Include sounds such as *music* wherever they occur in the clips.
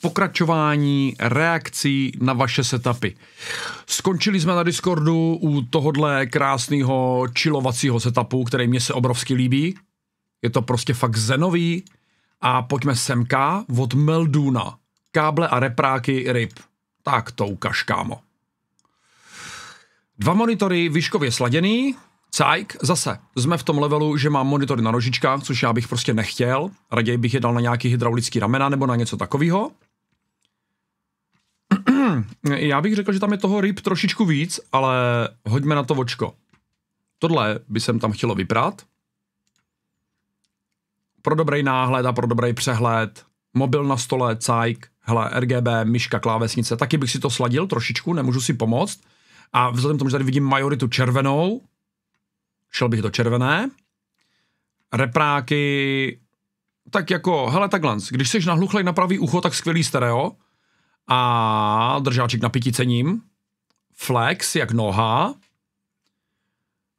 pokračování reakcí na vaše setupy. Skončili jsme na Discordu u tohodle krásného čilovacího setupu, který mě se obrovsky líbí. Je to prostě fakt zenový. A pojďme semka od Melduna. Káble a repráky ryb. Tak to ukaž, kámo. Dva monitory výškově sladěný, Cajk, zase, jsme v tom levelu, že mám monitory na nožičkách, což já bych prostě nechtěl. Raději bych je dal na nějaký hydraulický ramena nebo na něco takového. *clears throat* Já bych řekl, že tam je toho ryb trošičku víc, ale hoďme na to očko. Tohle by jsem tam chtělo vyprát. Pro dobrý náhled a pro dobrý přehled. Mobil na stole, cajk, hele, RGB, myška, klávesnice. Taky bych si to sladil trošičku, nemůžu si pomoct. A vzhledem k tomu, že tady vidím majoritu červenou, šel bych do červené. Repráky, tak jako, hele, takhle, když jsi nahluchlej na pravý ucho, tak skvělý stereo a držáček na cením, flex jak noha,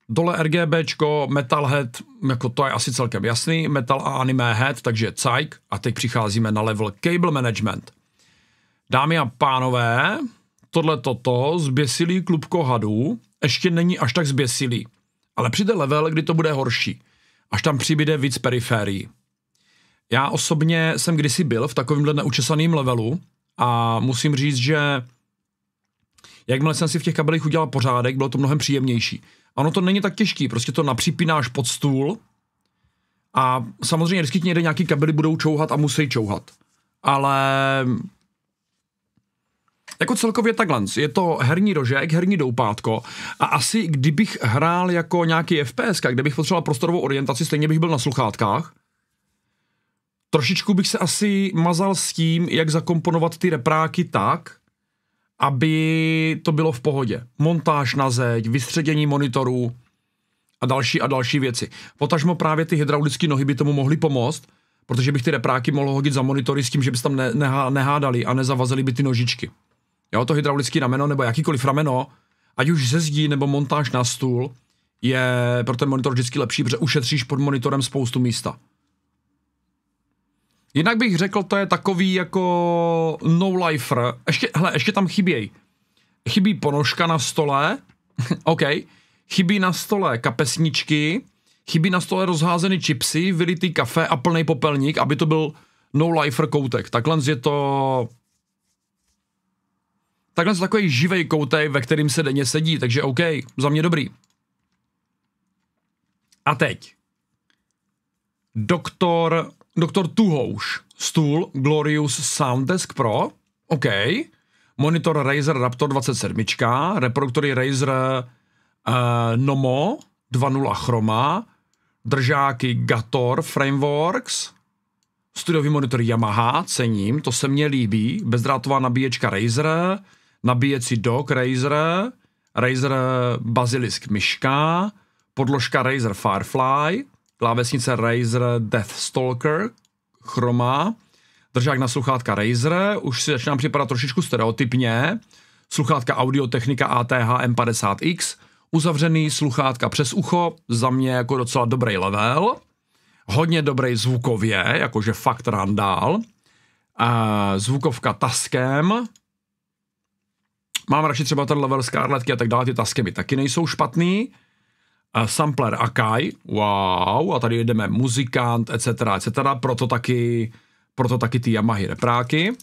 dole RGBčko, Metalhead, jako to je asi celkem jasný, Metal a Anime Head, takže cajk a teď přicházíme na level Cable Management. Dámy a pánové, tohle toto zběsilý klubko hadů ještě není až tak zběsilý, ale přijde level, kdy to bude horší, až tam přibude víc periférií. Já osobně jsem kdysi byl v takovémhle neučesaném levelu, a musím říct, že jakmile jsem si v těch kabelích udělal pořádek, bylo to mnohem příjemnější. Ono to není tak těžký, prostě to napřipínáš pod stůl a samozřejmě vždycky někde nějaký kabely budou čouhat a musí čouhat. Ale jako celkově takhle, je to herní rožek, herní doupátko a asi kdybych hrál jako nějaký FPS, kde bych potřeboval prostorovou orientaci, stejně bych byl na sluchátkách, trošičku bych se asi mazal s tím, jak zakomponovat ty repráky tak, aby to bylo v pohodě. Montáž na zeď, vystředění monitorů a další a další věci. Potažmo právě ty hydraulické nohy by tomu mohly pomoct, protože bych ty repráky mohl hodit za monitory s tím, že by se tam ne, nehádali a nezavazili by ty nožičky. Jo, to hydraulické rameno nebo jakýkoliv rameno, ať už ze zdí nebo montáž na stůl, je pro ten monitor vždycky lepší, protože ušetříš pod monitorem spoustu místa. Jinak bych řekl, to je takový jako no-lifer. Ještě, hele, ještě tam chybějí. Chybí ponožka na stole, *laughs* OK. Chybí na stole kapesničky, chybí na stole rozházeny chipsy, vylitý kafe a plný popelník, aby to byl no-lifer koutek. Takhle je to... Takhle je takový živej koutek, ve kterým se denně sedí, takže OK, za mě dobrý. A teď. Doktor Doktor Tuhouš, stůl Glorious Sounddesk Pro, OK, monitor Razer Raptor 27, reproduktory Razer uh, Nomo 2.0 Chroma, držáky Gator Frameworks, studiový monitor Yamaha, cením, to se mně líbí, bezdrátová nabíječka Razer, nabíjecí dock Razer, Razer Basilisk myška, podložka Razer Firefly, klávesnice Razer Deathstalker, chroma, držák na sluchátka Razer, už si začínám připadat trošičku stereotypně, sluchátka Audiotechnika ATH M50X, uzavřený sluchátka přes ucho, za mě jako docela dobrý level, hodně dobrý zvukově, jakože fakt randál, a zvukovka taskem, mám radši třeba ten level Scarletky a tak dále, ty tasky mi taky nejsou špatný, sampler Akai, wow, a tady jedeme muzikant, etc., etc., proto taky, proto taky ty Yamahy repráky.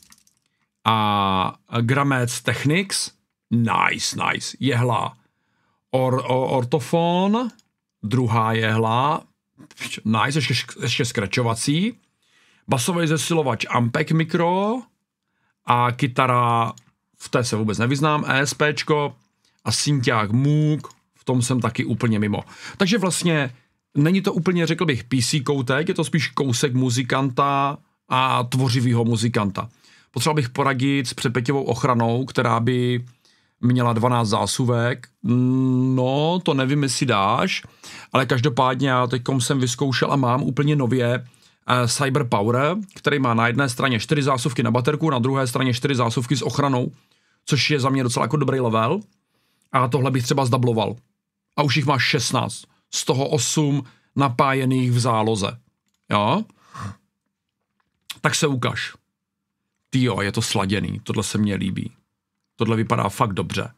A Gramec Technics, nice, nice, jehla. Or, or, ortofon, druhá jehla, nice, ještě, ještě skračovací. Basový zesilovač Ampeg Micro a kytara, v té se vůbec nevyznám, ESPčko a synťák Moog, tom jsem taky úplně mimo. Takže vlastně není to úplně, řekl bych, PC koutek, je to spíš kousek muzikanta a tvořivého muzikanta. Potřeboval bych poradit s přepetivou ochranou, která by měla 12 zásuvek. No, to nevím, jestli dáš, ale každopádně já teď jsem vyzkoušel a mám úplně nově eh, Cyber Power, který má na jedné straně 4 zásuvky na baterku, na druhé straně 4 zásuvky s ochranou, což je za mě docela jako dobrý level. A tohle bych třeba zdabloval a už jich má 16. Z toho 8 napájených v záloze. Jo? Tak se ukaž. Ty jo, je to sladěný, tohle se mně líbí. Tohle vypadá fakt dobře.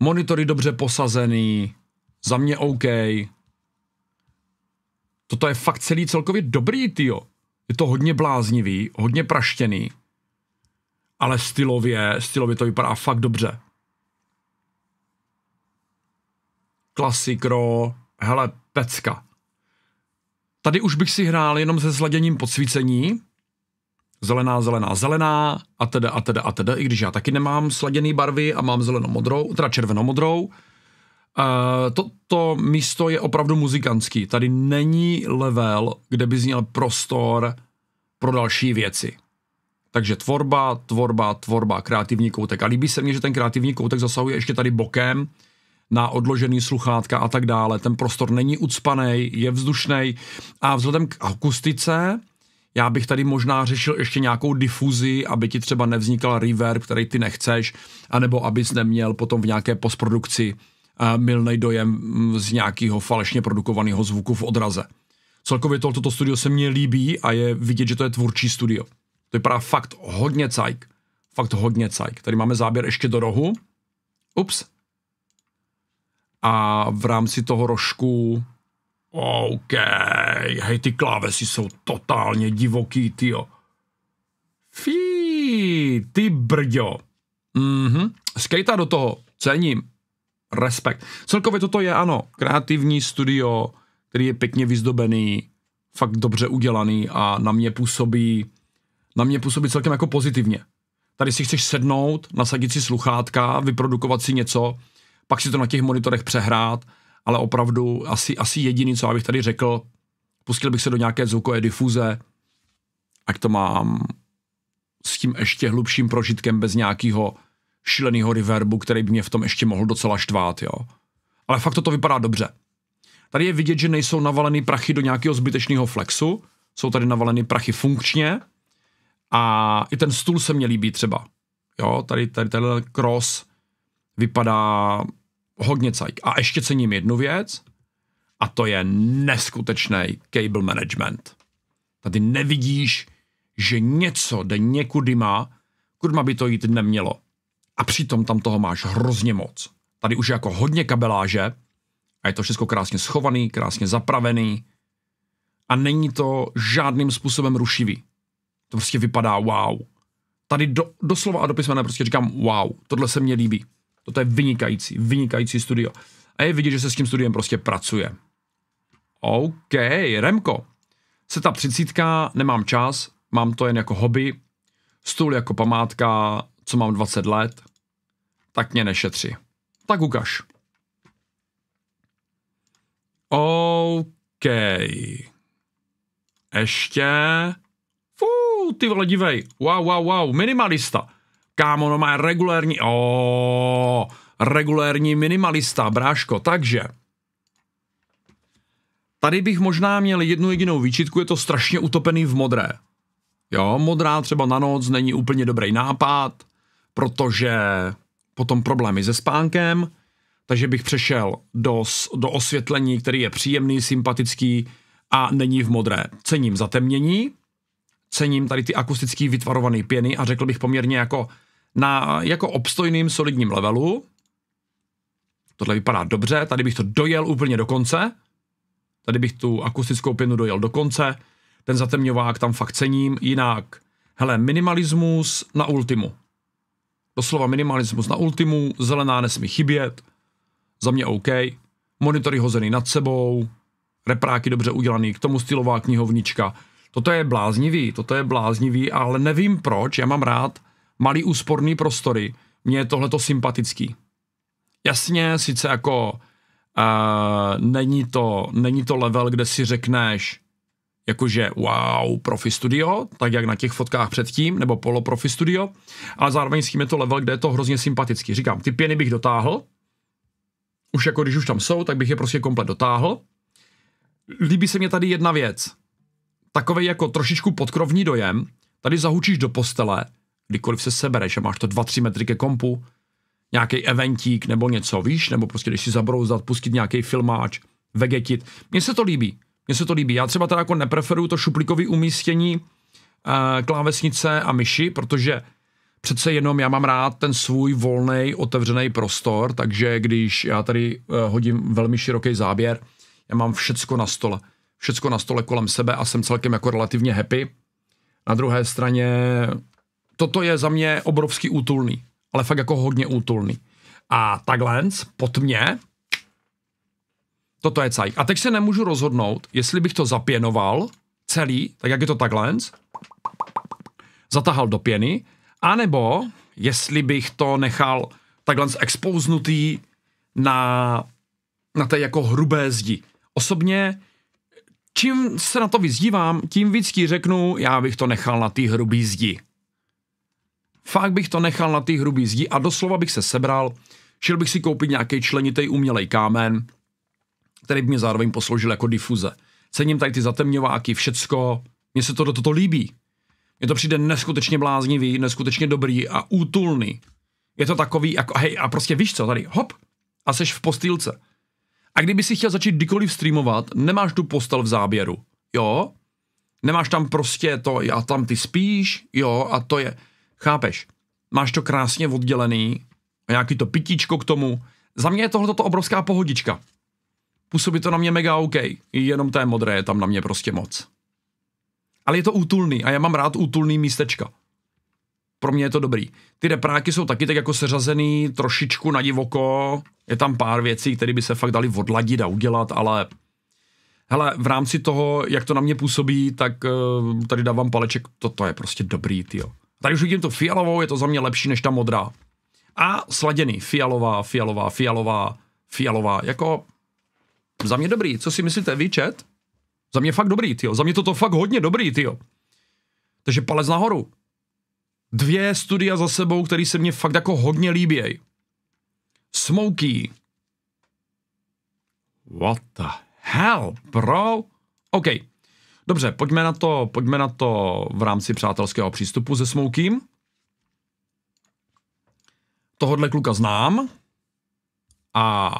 Monitory dobře posazený, za mě OK. Toto je fakt celý celkově dobrý, jo. Je to hodně bláznivý, hodně praštěný, ale stylově, stylově to vypadá fakt dobře. klasikro, hele, pecka. Tady už bych si hrál jenom se zladěním podsvícení, zelená, zelená, zelená, a teda, a teda, a teda, i když já taky nemám sladěný barvy a mám zelenomodrou, teda červenomodrou, Uh, eh, toto místo je opravdu muzikantský. Tady není level, kde by zněl prostor pro další věci. Takže tvorba, tvorba, tvorba, kreativní koutek. A líbí se mně, že ten kreativní koutek zasahuje ještě tady bokem, na odložený sluchátka a tak dále. Ten prostor není ucpaný, je vzdušný a vzhledem k akustice já bych tady možná řešil ještě nějakou difuzi, aby ti třeba nevznikal reverb, který ty nechceš, anebo abys neměl potom v nějaké postprodukci uh, eh, milný dojem mm, z nějakého falešně produkovaného zvuku v odraze. Celkově toto studio se mně líbí a je vidět, že to je tvůrčí studio. To je právě fakt hodně cajk. Fakt hodně cajk. Tady máme záběr ještě do rohu. Ups, a v rámci toho rožku OK, hej, ty klávesy jsou totálně divoký, jo. Fí, ty brďo. Mhm, skejta do toho, cením. Respekt. Celkově toto je, ano, kreativní studio, který je pěkně vyzdobený, fakt dobře udělaný a na mě působí, na mě působí celkem jako pozitivně. Tady si chceš sednout, nasadit si sluchátka, vyprodukovat si něco, pak si to na těch monitorech přehrát, ale opravdu asi, asi jediný, co já bych tady řekl, pustil bych se do nějaké zvukové difuze, ať to mám s tím ještě hlubším prožitkem bez nějakého šíleného reverbu, který by mě v tom ještě mohl docela štvát, jo. Ale fakt to vypadá dobře. Tady je vidět, že nejsou navaleny prachy do nějakého zbytečného flexu, jsou tady navaleny prachy funkčně a i ten stůl se mě líbí třeba. Jo, tady, tady tenhle cross vypadá hodně cajk. A ještě cením jednu věc, a to je neskutečný cable management. Tady nevidíš, že něco jde někudy má, kudma by to jít nemělo. A přitom tam toho máš hrozně moc. Tady už je jako hodně kabeláže a je to všechno krásně schovaný, krásně zapravený a není to žádným způsobem rušivý. To prostě vypadá wow. Tady do, doslova a do prostě říkám wow, tohle se mně líbí. Toto je vynikající, vynikající studio. A je vidět, že se s tím studiem prostě pracuje. OK, Remko. seta 30, nemám čas, mám to jen jako hobby, stůl jako památka, co mám 20 let, tak mě nešetři. Tak ukaž. OK. Ještě. Fú, ty vole, dívej. Wow, wow, wow, minimalista. Kámo, no má regulérní, o, regulérní minimalista, bráško, takže. Tady bych možná měl jednu jedinou výčitku, je to strašně utopený v modré. Jo, modrá třeba na noc není úplně dobrý nápad, protože potom problémy se spánkem, takže bych přešel do, do osvětlení, který je příjemný, sympatický a není v modré. Cením zatemnění, cením tady ty akustický vytvarované pěny a řekl bych poměrně jako na jako obstojným solidním levelu. Tohle vypadá dobře, tady bych to dojel úplně do konce. Tady bych tu akustickou pěnu dojel do konce. Ten zatemňovák tam fakt cením, jinak, hele, minimalismus na ultimu. Doslova minimalismus na ultimu, zelená nesmí chybět, za mě OK. Monitory hozený nad sebou, repráky dobře udělaný, k tomu stylová knihovnička. Toto je bláznivý, toto je bláznivý, ale nevím proč, já mám rád malý úsporný prostory, mně je tohleto sympatický. Jasně, sice jako uh, není, to, není to level, kde si řekneš, jakože wow, profi studio, tak jak na těch fotkách předtím, nebo polo profi studio, ale zároveň s tím je to level, kde je to hrozně sympatický. Říkám, ty pěny bych dotáhl, už jako když už tam jsou, tak bych je prostě komplet dotáhl. Líbí se mě tady jedna věc. Takový jako trošičku podkrovní dojem, tady zahučíš do postele kdykoliv se sebere, že máš to 2-3 metry ke kompu, nějaký eventík nebo něco, víš, nebo prostě když si zabrouzat, pustit nějaký filmáč, vegetit. Mně se to líbí, mně se to líbí. Já třeba teda jako nepreferuju to šuplíkové umístění e, klávesnice a myši, protože přece jenom já mám rád ten svůj volný, otevřený prostor, takže když já tady e, hodím velmi široký záběr, já mám všecko na stole. Všecko na stole kolem sebe a jsem celkem jako relativně happy. Na druhé straně toto je za mě obrovský útulný, ale fakt jako hodně útulný. A takhle pod mě, toto je cajk. A teď se nemůžu rozhodnout, jestli bych to zapěnoval celý, tak jak je to takhle, zatahal do pěny, anebo jestli bych to nechal takhle expouznutý na, na té jako hrubé zdi. Osobně, čím se na to vyzdívám, tím víc ti řeknu, já bych to nechal na té hrubé zdi. Fakt bych to nechal na ty hrubý zdi a doslova bych se sebral, šel bych si koupit nějaký členitý umělej kámen, který by mě zároveň posloužil jako difuze. Cením tady ty zatemňováky, všecko, mně se to do toto líbí. Mně to přijde neskutečně bláznivý, neskutečně dobrý a útulný. Je to takový, jako, hej, a prostě víš co, tady, hop, a seš v postýlce. A kdyby si chtěl začít kdykoliv streamovat, nemáš tu postel v záběru, jo? Nemáš tam prostě to, a tam ty spíš, jo, a to je. Chápeš? Máš to krásně oddělený, nějaký to pitíčko k tomu. Za mě je tohle to obrovská pohodička. Působí to na mě mega OK, jenom té modré je tam na mě prostě moc. Ale je to útulný a já mám rád útulný místečka. Pro mě je to dobrý. Ty depráky jsou taky tak jako seřazený trošičku na divoko. Je tam pár věcí, které by se fakt dali odladit a udělat, ale hele, v rámci toho, jak to na mě působí, tak eh, tady dávám paleček, toto to je prostě dobrý, tyjo. Tady už vidím tu fialovou, je to za mě lepší než ta modrá. A sladěný, fialová, fialová, fialová, fialová, jako za mě dobrý. Co si myslíte, výčet? Za mě fakt dobrý, tyjo. Za mě toto fakt hodně dobrý, tyjo. Takže palec nahoru. Dvě studia za sebou, které se mě fakt jako hodně líběj. Smoky. What the hell, bro? OK, Dobře, pojďme na to, pojďme na to v rámci přátelského přístupu se Smoukým. Tohodle kluka znám a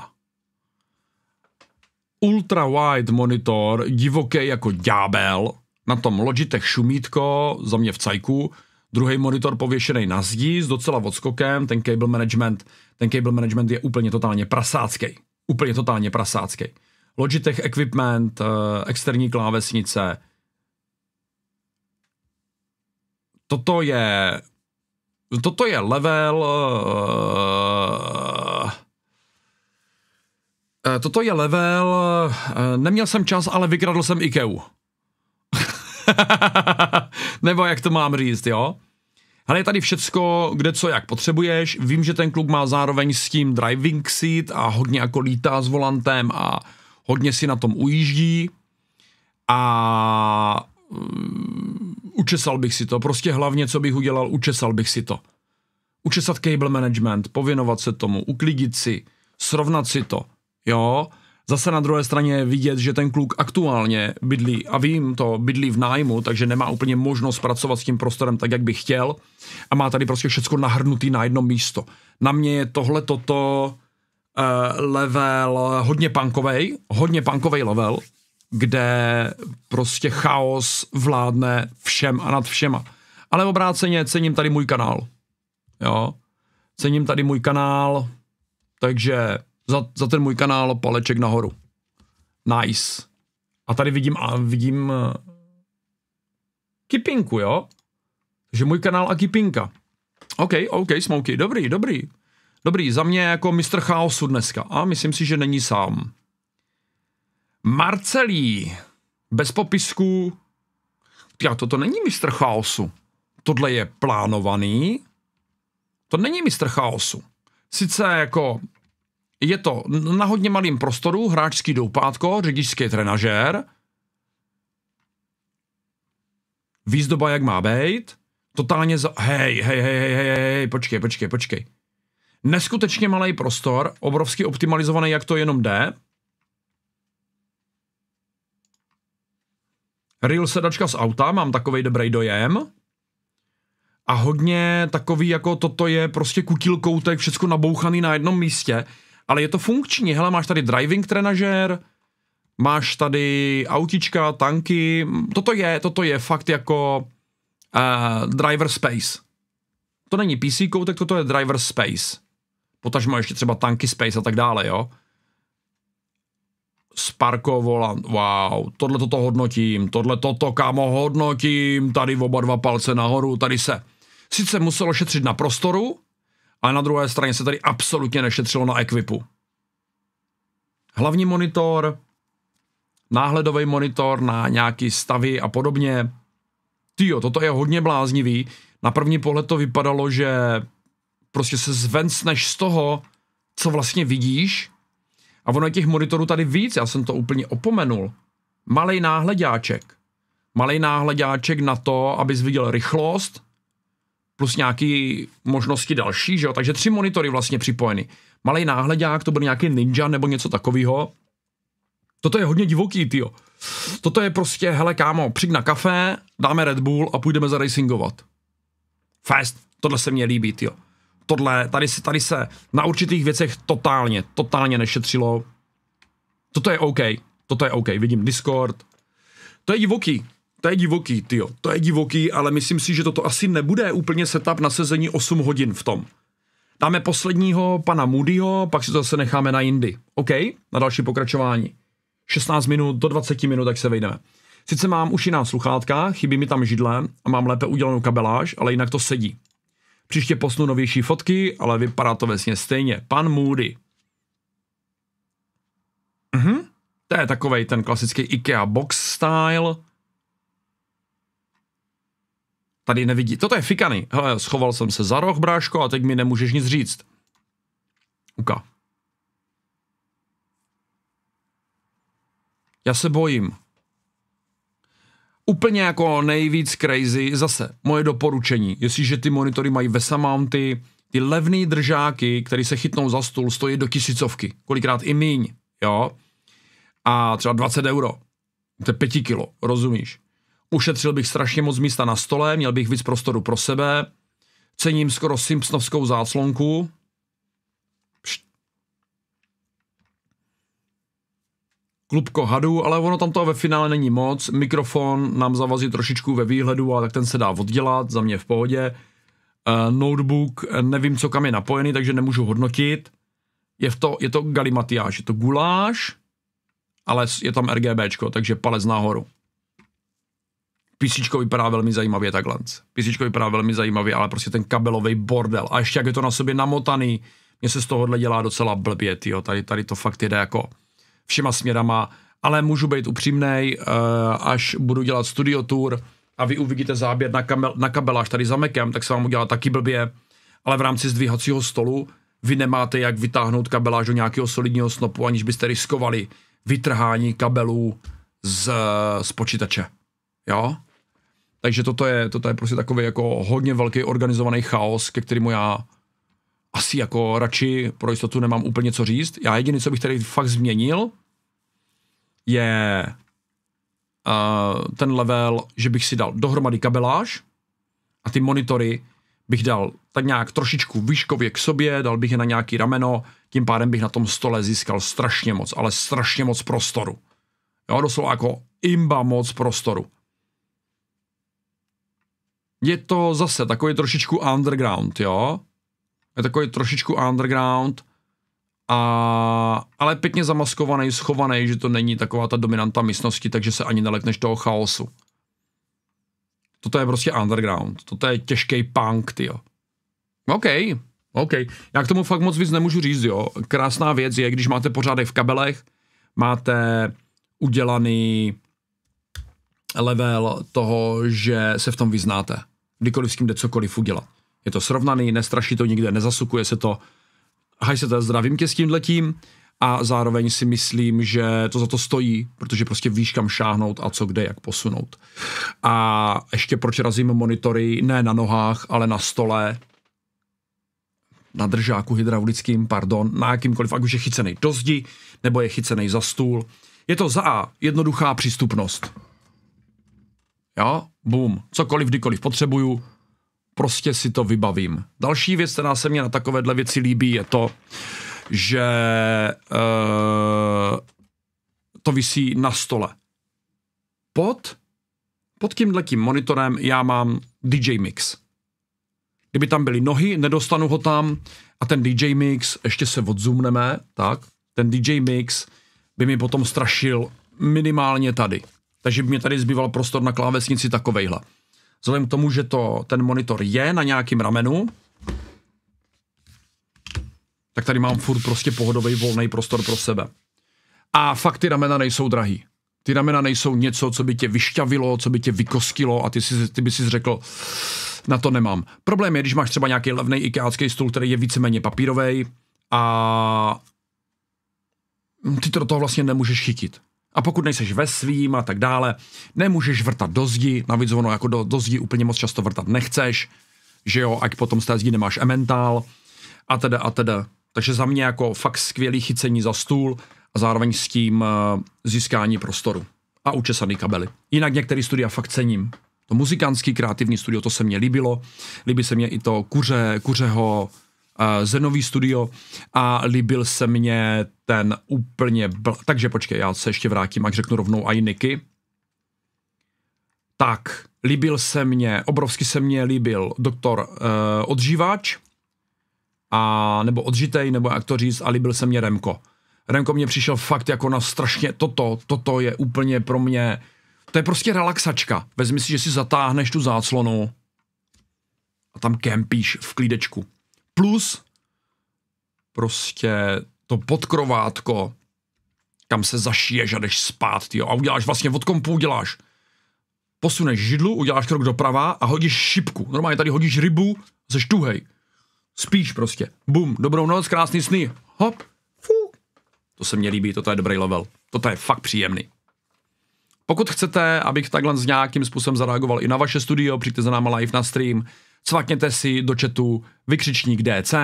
ultra wide monitor, divoký jako ďábel, na tom Logitech šumítko, za mě v cajku, druhý monitor pověšený na zdi s docela odskokem, ten cable management, ten cable management je úplně totálně prasácký. Úplně totálně prasácký. Logitech equipment, eh, externí klávesnice. Toto je toto je level eh, eh, toto je level neměl jsem čas, ale vykradl jsem IKEU. *laughs* Nebo jak to mám říct, jo? Hele, je tady všecko, kde co jak potřebuješ. Vím, že ten kluk má zároveň s tím driving seat a hodně jako lítá s volantem a hodně si na tom ujíždí a um, učesal bych si to. Prostě hlavně, co bych udělal, učesal bych si to. Učesat cable management, povinovat se tomu, uklidit si, srovnat si to, jo. Zase na druhé straně vidět, že ten kluk aktuálně bydlí, a vím to, bydlí v nájmu, takže nemá úplně možnost pracovat s tím prostorem tak, jak by chtěl a má tady prostě všechno nahrnutý na jedno místo. Na mě je tohle toto Eh, level eh, hodně punkovej, hodně punkovej level, kde prostě chaos vládne všem a nad všema. Ale obráceně cením tady můj kanál. Jo. Cením tady můj kanál, takže za, za ten můj kanál paleček nahoru. Nice. A tady vidím, a vidím eh, Kipinku, jo? Že můj kanál a Kipinka. OK, OK, Smoky, dobrý, dobrý. Dobrý, za mě jako mistr chaosu dneska. A myslím si, že není sám. Marcelí. Bez popisku. Já, toto není mistr chaosu. Tohle je plánovaný. To není mistr chaosu. Sice jako je to na hodně malým prostoru, hráčský doupátko, řidičský trenažér, výzdoba jak má být, totálně za... Hej, hej, hej, hej, hej, hej, počkej, počkej, počkej. Neskutečně malý prostor, obrovsky optimalizovaný, jak to jenom jde. Real sedačka z auta, mám takový dobrý dojem. A hodně takový, jako toto je prostě kutil koutek, všechno nabouchaný na jednom místě. Ale je to funkční, hele, máš tady driving trenažér, máš tady autička, tanky, toto je, toto je fakt jako uh, driver space. To není PC koutek, toto je driver space potažmo ještě třeba tanky Space a tak dále, jo. Sparko volant, wow, tohle toto hodnotím, tohle toto, kámo, hodnotím, tady oba dva palce nahoru, tady se sice muselo šetřit na prostoru, ale na druhé straně se tady absolutně nešetřilo na ekvipu. Hlavní monitor, náhledový monitor na nějaký stavy a podobně. Tyjo, toto je hodně bláznivý. Na první pohled to vypadalo, že prostě se zvencneš z toho, co vlastně vidíš. A ono je těch monitorů tady víc, já jsem to úplně opomenul. Malý náhledáček. malý náhledáček na to, abys viděl rychlost, plus nějaký možnosti další, že jo? takže tři monitory vlastně připojeny. Malý náhledák, to byl nějaký ninja nebo něco takového. Toto je hodně divoký, tyjo. Toto je prostě, hele kámo, přijď na kafe, dáme Red Bull a půjdeme zaracingovat. Fast, tohle se mně líbí, tyjo tohle, tady, se, tady se na určitých věcech totálně, totálně nešetřilo. Toto je OK, toto je OK, vidím Discord. To je divoký, to je divoký, tyjo, to je divoký, ale myslím si, že toto asi nebude úplně setup na sezení 8 hodin v tom. Dáme posledního pana Moodyho, pak si to zase necháme na jindy. OK, na další pokračování. 16 minut do 20 minut, tak se vejdeme. Sice mám už jiná sluchátka, chybí mi tam židle a mám lépe udělanou kabeláž, ale jinak to sedí. Příště posnu novější fotky, ale vypadá to vesně stejně. Pan Moody. Mhm. To je takovej ten klasický IKEA box style. Tady nevidí. Toto je fikany. Hele, schoval jsem se za roh, bráško, a teď mi nemůžeš nic říct. Uka. Já se bojím. Úplně jako nejvíc crazy, zase moje doporučení, jestliže ty monitory mají VESA mounty, ty levné držáky, které se chytnou za stůl, stojí do tisícovky, kolikrát i míň, jo, a třeba 20 euro, to je 5 kilo, rozumíš. Ušetřil bych strašně moc místa na stole, měl bych víc prostoru pro sebe, cením skoro Simpsonovskou záclonku, klubko hadů, ale ono tam to ve finále není moc. Mikrofon nám zavazí trošičku ve výhledu, a tak ten se dá oddělat, za mě v pohodě. Uh, notebook, nevím, co kam je napojený, takže nemůžu hodnotit. Je, v to, je to galimatiáž, je to guláš, ale je tam RGBčko, takže palec nahoru. Písičko vypadá velmi zajímavě takhle. Písičko vypadá velmi zajímavě, ale prostě ten kabelový bordel. A ještě jak je to na sobě namotaný, mně se z tohohle dělá docela blbě, tyjo. Tady, tady to fakt jde jako všema směrama, ale můžu být upřímný, eh, až budu dělat studio tour a vy uvidíte záběr na, kamel, na kabeláž tady za Mekem, tak se vám udělá taky blbě, ale v rámci zdvíhacího stolu vy nemáte jak vytáhnout kabeláž do nějakého solidního snopu, aniž byste riskovali vytrhání kabelů z, z počítače. Jo? Takže toto je, toto je prostě takový jako hodně velký organizovaný chaos, ke kterému já asi jako radši pro jistotu nemám úplně co říct. Já jediné, co bych tady fakt změnil, je uh, ten level, že bych si dal dohromady kabeláž a ty monitory bych dal tak nějak trošičku výškově k sobě, dal bych je na nějaký rameno, tím pádem bych na tom stole získal strašně moc, ale strašně moc prostoru. Jo, doslova jako imba moc prostoru. Je to zase takový trošičku underground, jo? je takový trošičku underground, a, ale pěkně zamaskovaný, schovaný, že to není taková ta dominanta místnosti, takže se ani nelekneš toho chaosu. Toto je prostě underground, toto je těžký punk, ty jo. OK, OK. Já k tomu fakt moc víc nemůžu říct, jo. Krásná věc je, když máte pořádek v kabelech, máte udělaný level toho, že se v tom vyznáte. Kdykoliv s tím jde cokoliv udělat je to srovnaný, nestraší to nikde, nezasukuje se to. Haj se to zdravím tě s letím a zároveň si myslím, že to za to stojí, protože prostě víš, kam šáhnout a co kde, jak posunout. A ještě proč razím monitory ne na nohách, ale na stole, na držáku hydraulickým, pardon, na jakýmkoliv, ať už je chycený do zdi, nebo je chycený za stůl. Je to za A, jednoduchá přístupnost. Jo, bum, cokoliv, kdykoliv potřebuju, prostě si to vybavím. Další věc, která se mě na takovéhle věci líbí, je to, že uh, to visí na stole. Pod, pod tím monitorem já mám DJ mix. Kdyby tam byly nohy, nedostanu ho tam a ten DJ mix, ještě se odzumneme, tak, ten DJ mix by mi potom strašil minimálně tady. Takže by mě tady zbýval prostor na klávesnici takovejhle vzhledem k tomu, že to, ten monitor je na nějakém ramenu, tak tady mám furt prostě pohodový volný prostor pro sebe. A fakt ty ramena nejsou drahý. Ty ramena nejsou něco, co by tě vyšťavilo, co by tě vykoskilo a ty, si, ty by si řekl, na to nemám. Problém je, když máš třeba nějaký levný ikeácký stůl, který je víceméně papírový a ty to do toho vlastně nemůžeš chytit. A pokud nejseš ve svým a tak dále, nemůžeš vrtat do zdi, navíc ono jako do, do zdi úplně moc často vrtat nechceš, že jo, ať potom z té zdi nemáš ementál a teda a teda. Takže za mě jako fakt skvělý chycení za stůl a zároveň s tím uh, získání prostoru a učesaný kabely. Jinak některé studia fakt cením. To muzikantský kreativní studio, to se mně líbilo. Líbí se mně i to kuře, kuřeho Eh, Zenový studio a líbil se mně ten úplně... Bl- Takže počkej, já se ještě vrátím, ať řeknu rovnou i Niky. Tak, líbil se mně, obrovsky se mně líbil doktor uh, Odžívač, a, nebo Odžitej, nebo jak to říct, a líbil se mně Remko. Remko mě přišel fakt jako na strašně toto, toto je úplně pro mě, to je prostě relaxačka. Vezmi si, že si zatáhneš tu záclonu a tam kempíš v klídečku plus prostě to podkrovátko, kam se zašiješ a jdeš spát, tyjo, a uděláš vlastně, od kompu uděláš, posuneš židlu, uděláš krok doprava a hodíš šipku, normálně tady hodíš rybu, seš tuhej, spíš prostě, bum, dobrou noc, krásný sny, hop, fů. To se mně líbí, toto je dobrý level, toto je fakt příjemný. Pokud chcete, abych takhle s nějakým způsobem zareagoval i na vaše studio, přijďte za náma live na stream, cvakněte si do chatu vykřičník DC,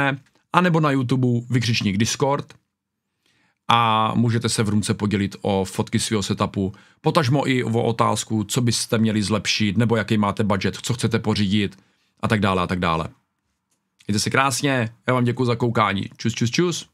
anebo na YouTube vykřičník Discord a můžete se v růmce podělit o fotky svého setupu, potažmo i o otázku, co byste měli zlepšit, nebo jaký máte budget, co chcete pořídit a tak dále a tak dále. Jděte se krásně, já vám děkuji za koukání. Čus, čus, čus.